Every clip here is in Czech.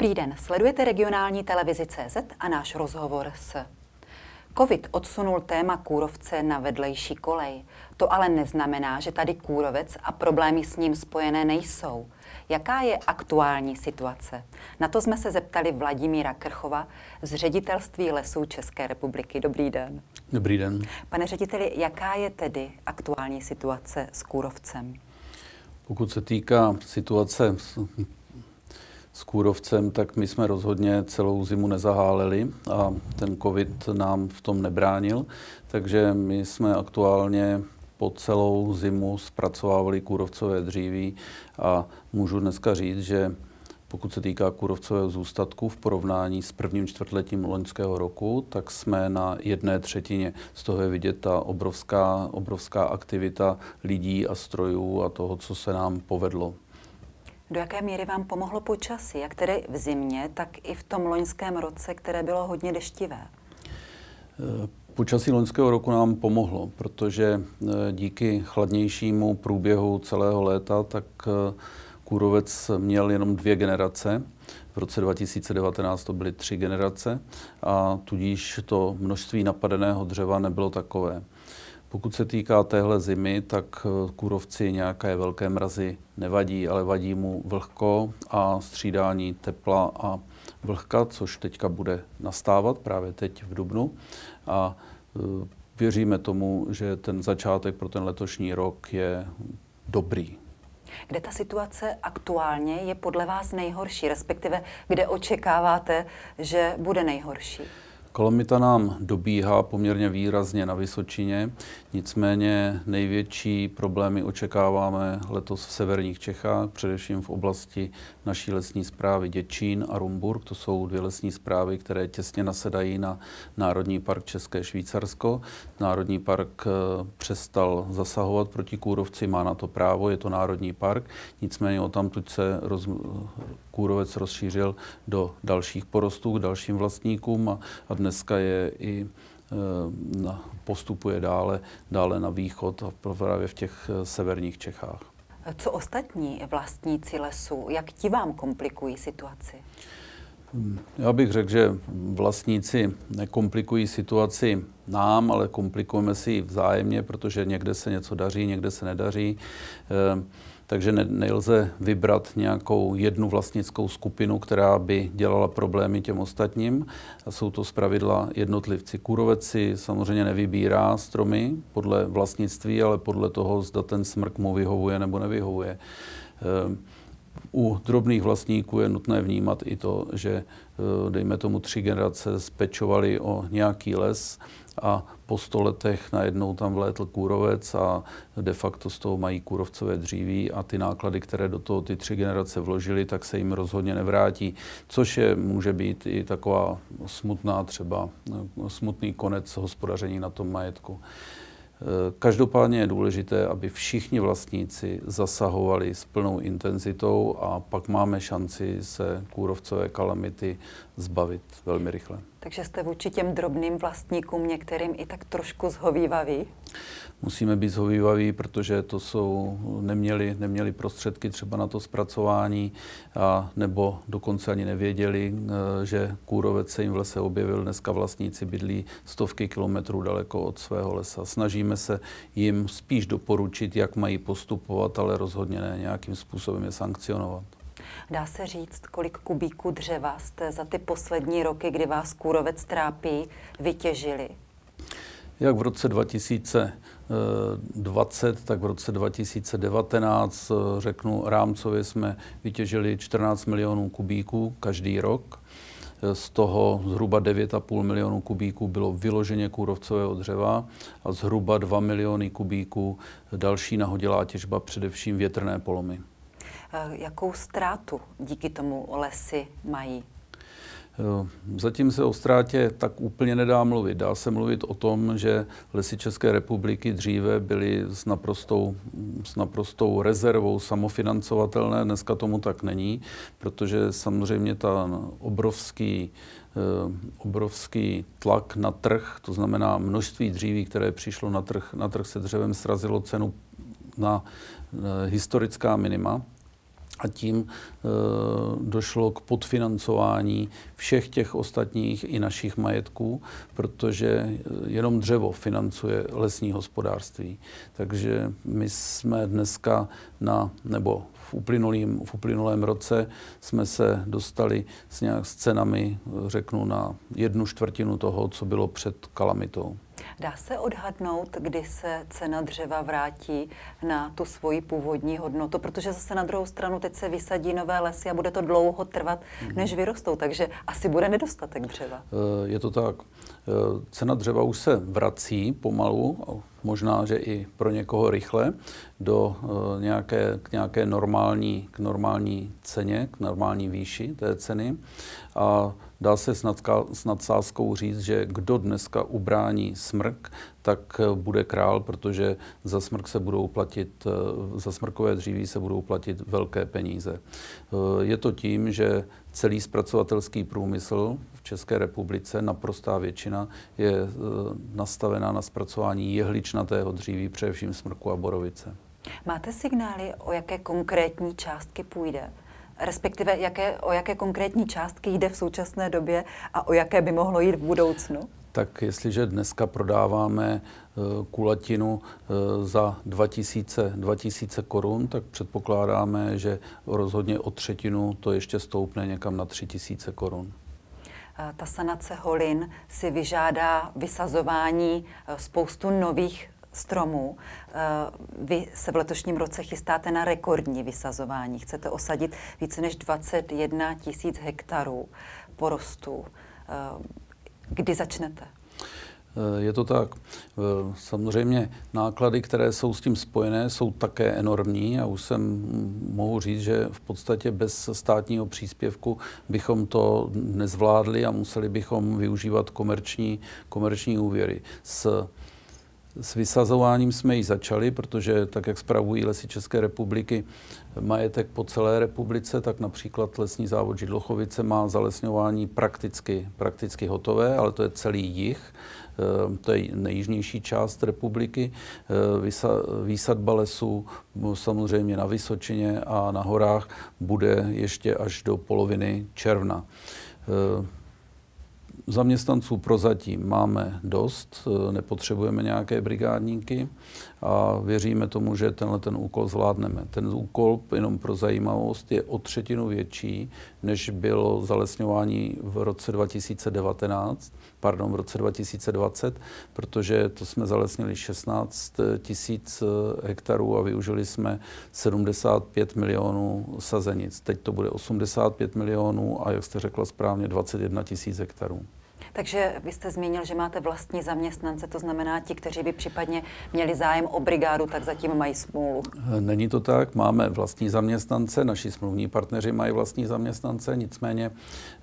Dobrý den, sledujete regionální televizi CZ a náš rozhovor s... Covid odsunul téma kůrovce na vedlejší kolej. To ale neznamená, že tady kůrovec a problémy s ním spojené nejsou. Jaká je aktuální situace? Na to jsme se zeptali Vladimíra Krchova z ředitelství lesů České republiky. Dobrý den. Dobrý den. Pane řediteli, jaká je tedy aktuální situace s kůrovcem? Pokud se týká situace s s kůrovcem, tak my jsme rozhodně celou zimu nezaháleli a ten covid nám v tom nebránil. Takže my jsme aktuálně po celou zimu zpracovávali kůrovcové dříví a můžu dneska říct, že pokud se týká kůrovcového zůstatku v porovnání s prvním čtvrtletím loňského roku, tak jsme na jedné třetině. Z toho je vidět ta obrovská, obrovská aktivita lidí a strojů a toho, co se nám povedlo. Do jaké míry vám pomohlo počasí, jak tedy v zimě, tak i v tom loňském roce, které bylo hodně deštivé? Eh, počasí loňského roku nám pomohlo, protože eh, díky chladnějšímu průběhu celého léta, tak eh, kůrovec měl jenom dvě generace. V roce 2019 to byly tři generace a tudíž to množství napadeného dřeva nebylo takové. Pokud se týká téhle zimy, tak eh, kůrovci nějaké velké mrazy nevadí, ale vadí mu vlhko a střídání tepla a vlhka, což teďka bude nastávat právě teď v Dubnu. A eh, věříme tomu, že ten začátek pro ten letošní rok je dobrý. Kde ta situace aktuálně je podle vás nejhorší, respektive kde očekáváte, že bude nejhorší? Kalamita nám dobíhá poměrně výrazně na Vysočině, nicméně největší problémy očekáváme letos v severních Čechách, především v oblasti naší lesní zprávy Děčín a Rumburg. To jsou dvě lesní zprávy, které těsně nasedají na Národní park České Švýcarsko. Národní park eh, přestal zasahovat proti kůrovci, má na to právo, je to Národní park, nicméně o tamtud se roz, kůrovec rozšířil do dalších porostů, k dalším vlastníkům a, a dneska je i eh, na, postupuje dále, dále na východ a právě v těch eh, severních Čechách. Co ostatní vlastníci lesů, jak ti vám komplikují situaci? Hmm, já bych řekl, že vlastníci nekomplikují situaci nám, ale komplikujeme si ji vzájemně, protože někde se něco daří, někde se nedaří. Eh, takže ne, nelze vybrat nějakou jednu vlastnickou skupinu, která by dělala problémy těm ostatním. A jsou to zpravidla jednotlivci. Kůrovec si samozřejmě nevybírá stromy podle vlastnictví, ale podle toho, zda ten smrk mu vyhovuje nebo nevyhovuje. Eh, u drobných vlastníků je nutné vnímat i to, že eh, dejme tomu tři generace spečovali o nějaký les a po sto letech najednou tam vlétl kůrovec a de facto z toho mají kůrovcové dříví a ty náklady, které do toho ty tři generace vložili, tak se jim rozhodně nevrátí, což je, může být i taková smutná třeba, eh, smutný konec hospodaření na tom majetku. Eh, každopádně je důležité, aby všichni vlastníci zasahovali s plnou intenzitou a pak máme šanci se kůrovcové kalamity zbavit velmi rychle. Takže jste vůči těm drobným vlastníkům některým i tak trošku zhovývaví? Musíme být zhovývaví, protože to jsou, neměli, neměli prostředky třeba na to zpracování a nebo dokonce ani nevěděli, eh, že kůrovec se jim v lese objevil. Dneska vlastníci bydlí stovky kilometrů daleko od svého lesa. Snažíme se jim spíš doporučit, jak mají postupovat, ale rozhodně ne nějakým způsobem je sankcionovat. Dá se říct, kolik kubíků dřeva jste za ty poslední roky, kdy vás kůrovec trápí, vytěžili? Jak v roce 2020, tak v roce 2019, řeknu rámcově, jsme vytěžili 14 milionů kubíků každý rok. Z toho zhruba 9,5 milionů kubíků bylo vyloženě kůrovcového dřeva a zhruba 2 miliony kubíků další nahodilá těžba, především větrné polomy. Eh, jakou ztrátu díky tomu lesy mají? Eh, zatím se o ztrátě tak úplně nedá mluvit. Dá se mluvit o tom, že lesy České republiky dříve byly s naprostou, s naprostou rezervou samofinancovatelné. Dneska tomu tak není, protože samozřejmě ta obrovský eh, obrovský tlak na trh, to znamená množství dříví, které přišlo na trh, na trh se dřevem, srazilo cenu na historická minima a tím eh, došlo k podfinancování všech těch ostatních i našich majetků, protože eh, jenom dřevo financuje lesní hospodářství. Takže my jsme dneska na, nebo v, uplynulým, v uplynulém roce jsme se dostali s, nějak, s cenami, eh, řeknu, na jednu čtvrtinu toho, co bylo před kalamitou. Dá se odhadnout, kdy se cena dřeva vrátí na tu svoji původní hodnotu, protože zase na druhou stranu teď se vysadí nové lesy a bude to dlouho trvat, mhm. než vyrostou, takže asi bude nedostatek dřeva. Eh, je to tak. Eh, cena dřeva už se vrací pomalu, možná, že i pro někoho rychle, do eh, nějaké, k nějaké normální, k normální ceně, k normální výši té ceny. A Dá se s, nadsázkou říct, že kdo dneska ubrání smrk, tak eh, bude král, protože za smrk se budou platit, eh, za smrkové dříví se budou platit velké peníze. Eh, je to tím, že celý zpracovatelský průmysl v České republice, naprostá většina, je nastavená na zpracování jehličnatého dříví, především smrku a borovice. Máte signály, o jaké konkrétní částky půjde? respektive jaké, o jaké konkrétní částky jde v současné době a o jaké by mohlo jít v budoucnu? Tak jestliže dneska prodáváme e, kulatinu e, za 2000, 2000 korun, tak předpokládáme, že rozhodně o třetinu to ještě stoupne někam na 3000 korun ta sanace holin si vyžádá vysazování e, spoustu nových stromů. Eh, vy se v letošním roce chystáte na rekordní vysazování. Chcete osadit více než 21 tisíc hektarů porostů. Eh, kdy začnete? Eh, je to tak. Samozřejmě náklady, které jsou s tím spojené, jsou také enormní a už jsem mm, mohu říct, že v podstatě bez státního příspěvku bychom to nezvládli a museli bychom využívat komerční, komerční úvěry. S s vysazováním jsme ji začali, protože tak, jak spravují lesy České republiky majetek po celé republice, tak například lesní závod Židlochovice má zalesňování prakticky, prakticky hotové, ale to je celý jich, eh, to je nejjižnější část republiky, eh, výsadba lesů samozřejmě na Vysočině a na horách bude ještě až do poloviny června. Eh, Zaměstnanců prozatím máme dost, e, nepotřebujeme nějaké brigádníky a věříme tomu, že tenhle ten úkol zvládneme. Ten úkol, jenom pro zajímavost, je o třetinu větší, než bylo zalesňování v roce 2019, pardon, v roce 2020, protože to jsme zalesnili 16 tisíc eh, hektarů a využili jsme 75 milionů sazenic. Teď to bude 85 milionů a, jak jste řekla správně, 21 tisíc hektarů. Takže vy jste zmínil, že máte vlastní zaměstnance, to znamená ti, kteří by případně měli zájem o brigádu, tak zatím mají smůlu. Není to tak, máme vlastní zaměstnance, naši smluvní partneři mají vlastní zaměstnance, nicméně eh,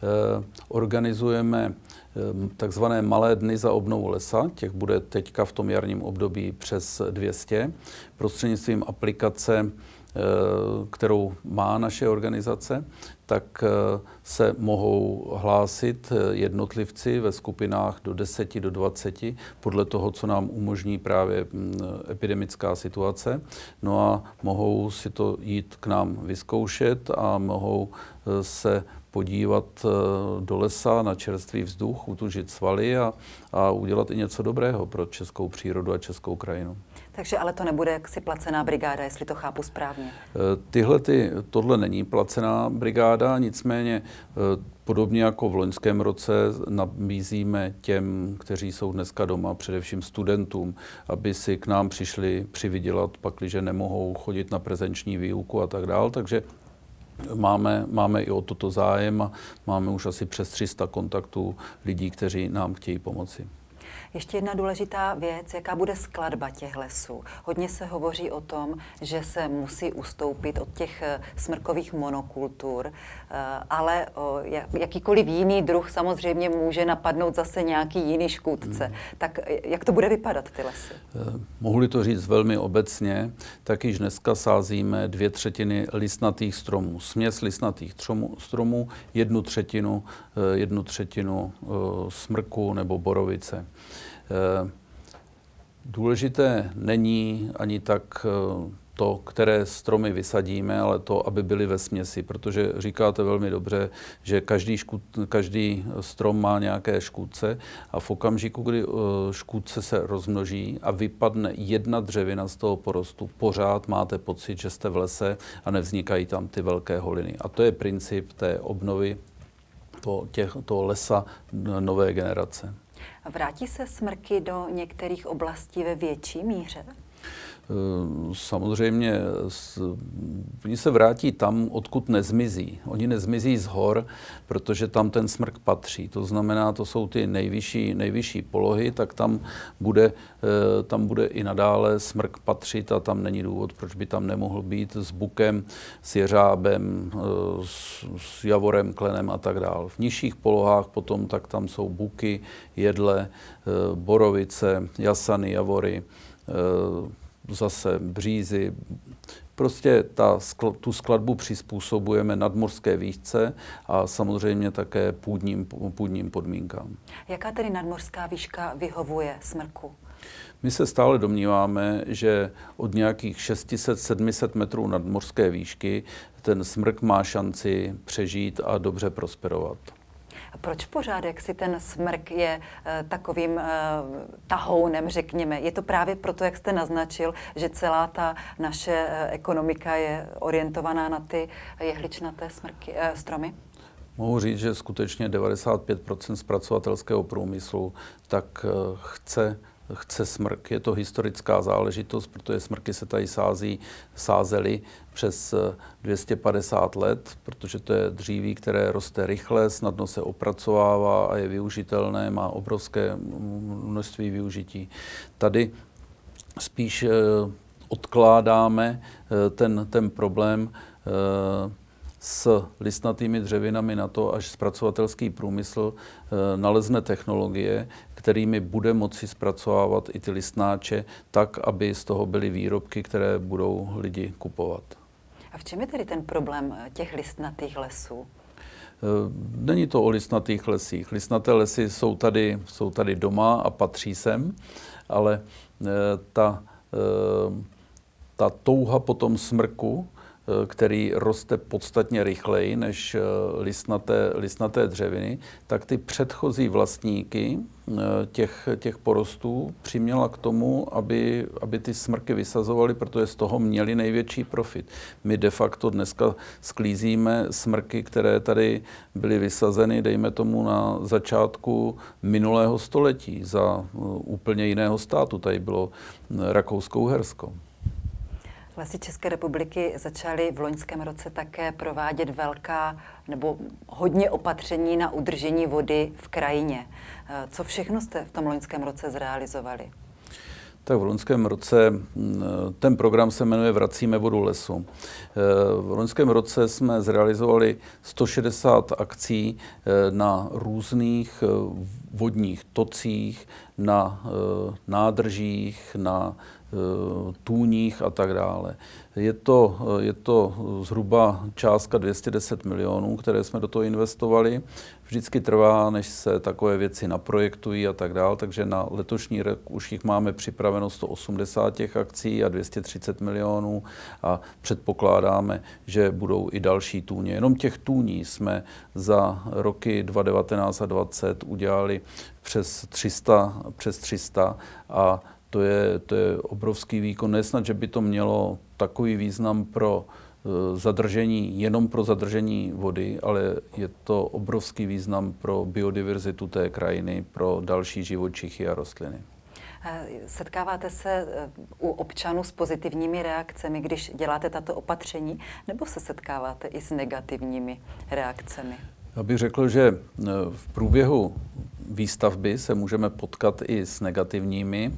organizujeme eh, takzvané malé dny za obnovu lesa, těch bude teďka v tom jarním období přes 200, prostřednictvím aplikace Eh, kterou má naše organizace, tak eh, se mohou hlásit eh, jednotlivci ve skupinách do 10, do 20, podle toho, co nám umožní právě mm, epidemická situace. No a mohou si to jít k nám vyzkoušet a mohou se podívat do lesa na čerstvý vzduch, utužit svaly a, a udělat i něco dobrého pro českou přírodu a českou krajinu. Takže ale to nebude jaksi placená brigáda, jestli to chápu správně. Eh, tyhle ty, tohle není placená brigáda, nicméně eh, Podobně jako v loňském roce nabízíme těm, kteří jsou dneska doma, především studentům, aby si k nám přišli přivydělat, pakliže nemohou chodit na prezenční výuku a tak dál. Takže Máme, máme i o toto zájem a máme už asi přes 300 kontaktů lidí, kteří nám chtějí pomoci. Ještě jedna důležitá věc, jaká bude skladba těch lesů. Hodně se hovoří o tom, že se musí ustoupit od těch eh, smrkových monokultur, eh, ale jakýkoliv jiný druh samozřejmě může napadnout zase nějaký jiný škůdce. Hmm. Tak eh, jak to bude vypadat ty lesy? Mohli to říct velmi obecně, tak již dneska sázíme dvě třetiny listnatých stromů, směs listnatých stromů, jednu třetinu, jednu třetinu smrku nebo borovice. Eh, důležité není ani tak eh, to, které stromy vysadíme, ale to, aby byly ve směsi, protože říkáte velmi dobře, že každý, škůd, každý strom má nějaké škůdce a v okamžiku, kdy eh, škůdce se rozmnoží a vypadne jedna dřevina z toho porostu, pořád máte pocit, že jste v lese a nevznikají tam ty velké holiny. A to je princip té obnovy toho, těch, toho lesa nové generace. Vrátí se smrky do některých oblastí ve větší míře? Eh, samozřejmě, oni se vrátí tam, odkud nezmizí. Oni nezmizí z hor, protože tam ten smrk patří. To znamená, to jsou ty nejvyšší, nejvyšší polohy, tak tam bude, eh, tam bude i nadále smrk patřit a tam není důvod, proč by tam nemohl být s bukem, s jeřábem, eh, s, s javorem, klenem a tak dále. V nižších polohách potom tak tam jsou buky, jedle, borovice, jasany, javory, zase břízy. Prostě ta, tu skladbu přizpůsobujeme nadmorské výšce a samozřejmě také půdním, půdním podmínkám. Jaká tedy nadmorská výška vyhovuje smrku? My se stále domníváme, že od nějakých 600-700 metrů nadmorské výšky ten smrk má šanci přežít a dobře prosperovat. Proč pořád, jak si ten smrk je eh, takovým eh, tahounem, řekněme? Je to právě proto, jak jste naznačil, že celá ta naše eh, ekonomika je orientovaná na ty jehličnaté smrky, stromy? Mohu říct, že skutečně 95 zpracovatelského průmyslu tak chce chce smrk. Je to historická záležitost, protože smrky se tady sází, sázely přes 250 eh, let, protože to je dříví, které roste rychle, snadno se opracovává a je využitelné, má obrovské množství využití. Tady spíš eh, odkládáme eh, ten, ten problém s listnatými dřevinami na to, až zpracovatelský průmysl eh, nalezne technologie, kterými bude moci zpracovávat i ty listnáče tak, aby z toho byly výrobky, které budou lidi kupovat. A v čem je tedy ten problém eh, těch listnatých lesů? Eh, není to o listnatých lesích. Listnaté lesy jsou tady, jsou tady doma a patří sem, ale ta, ta touha po tom smrku, Eh, který roste podstatně rychleji než eh, listnaté, listnaté dřeviny, tak ty předchozí vlastníky eh, těch, těch porostů přiměla k tomu, aby, aby ty smrky vysazovali, protože z toho měli největší profit. My de facto dneska sklízíme smrky, které tady byly vysazeny, dejme tomu, na začátku minulého století za úplně jiného státu. Tady bylo Rakousko-Uhersko. Lesy České republiky začaly v loňském roce také provádět velká nebo hodně opatření na udržení vody v krajině. Eh, co všechno jste v tom loňském roce zrealizovali? Tak v loňském roce mm, ten program se jmenuje Vracíme vodu lesu. E, v loňském roce jsme zrealizovali 160 akcí e, na různých e, vodních tocích, na nádržích, na tůních a tak dále. Je to, je to zhruba částka 210 milionů, které jsme do toho investovali vždycky trvá, než se takové věci naprojektují a tak dále. takže na letošní rok už jich máme připraveno 180 těch akcí a 230 milionů a předpokládáme, že budou i další tůně. Jenom těch tůní jsme za roky 2019 a 2020 udělali přes 300, přes 300 a to je, to je obrovský výkon. Nesnad, že by to mělo takový význam pro Eh, zadržení jenom pro zadržení vody, ale je to obrovský význam pro biodiverzitu té krajiny, pro další živočichy a rostliny. Eh, setkáváte se eh, u občanů s pozitivními reakcemi, když děláte tato opatření, nebo se setkáváte i s negativními reakcemi? Já bych řekl, že v průběhu výstavby se můžeme potkat i s negativními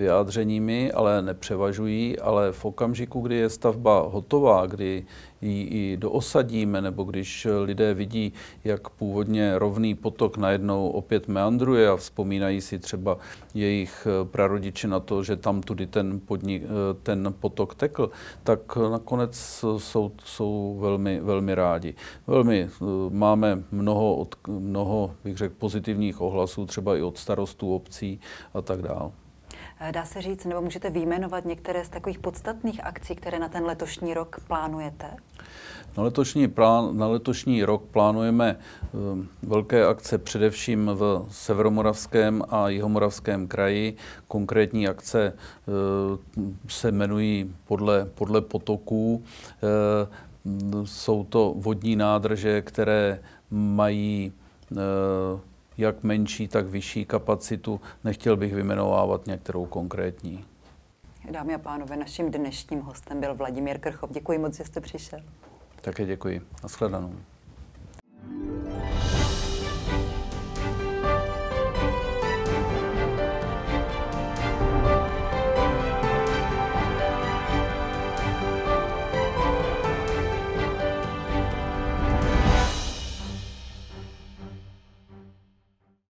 vyjádřeními, ale nepřevažují, ale v okamžiku, kdy je stavba hotová, kdy ji i doosadíme, nebo když lidé vidí, jak původně rovný potok najednou opět meandruje a vzpomínají si třeba jejich eh, prarodiče na to, že tam tudy ten, podnik, eh, ten potok tekl, tak nakonec jsou, jsou velmi, velmi rádi. Velmi eh, máme mnoho, od, mnoho, bych řekl, pozitivních ohlasů, třeba i od starostů obcí a tak dále. Eh, dá se říct, nebo můžete výjmenovat některé z takových podstatných akcí, které na ten letošní rok plánujete? Na letošní, plán, na letošní rok plánujeme ehm, velké akce především v severomoravském a jihomoravském kraji. Konkrétní akce eh, se jmenují podle, podle potoků. Eh, jsou to vodní nádrže, které mají jak menší, tak vyšší kapacitu. Nechtěl bych vymenovávat některou konkrétní. Dámy a pánové, naším dnešním hostem byl Vladimír Krchov. Děkuji moc, že jste přišel. Také děkuji. Naschledanou.